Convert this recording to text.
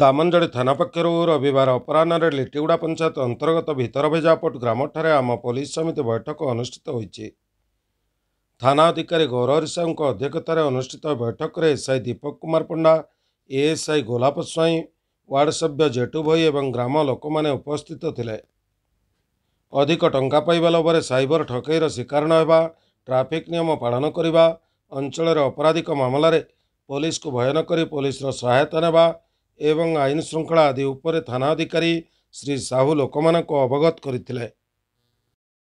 ଦାମଞ୍ଜଳି ଥାନା ପକ୍ଷରୁ ରବିବାର ଅପରାହ୍ନରେ ଲିଟିଗୁଡ଼ା ପଞ୍ଚାୟତ ଅନ୍ତର୍ଗତ ଭିତରଭେଜାପଟ ଗ୍ରାମଠାରେ ଆମ ପୋଲିସ ସମିତି ବୈଠକ ଅନୁଷ୍ଠିତ ହୋଇଛି ଥାନା ଅଧିକାରୀ ଗୌରହରି ସାହୁଙ୍କ ଅଧ୍ୟକ୍ଷତାରେ ଅନୁଷ୍ଠିତ ବୈଠକରେ SI Deepak Kumar Panda ASI Golap Swain ward ସଭ୍ୟ ଜେଟୁ ଭୋଇ ଏବଂ ଗ୍ରାମ ଲୋକମାନେ ଉପସ୍ଥିତ ଥିଲେ ଅଧିକ ଟଙ୍କା ପାଇବା ଲୋଭରେ ସାଇବର ଠକେଇର ଶିକାର ନ ହେବା ଟ୍ରାଫିକ୍ ନିୟମ ପାଳନ କରିବା ଅଞ୍ଚଳରେ ଅପରାଧିକ ମାମଲାରେ ପୋଲିସକୁ ଭୟ ନ କରି ପୋଲିସର ସହାୟତା ନେବା ଏବଂ ଆଇନ ଶୃଙ୍ଖଳା ଆଦି ଉପରେ ଥାନା ଅଧିକାରୀ ଶ୍ରୀ ସାହୁ ଲୋକମାନଙ୍କୁ ଅବଗତ କରିଥିଲେ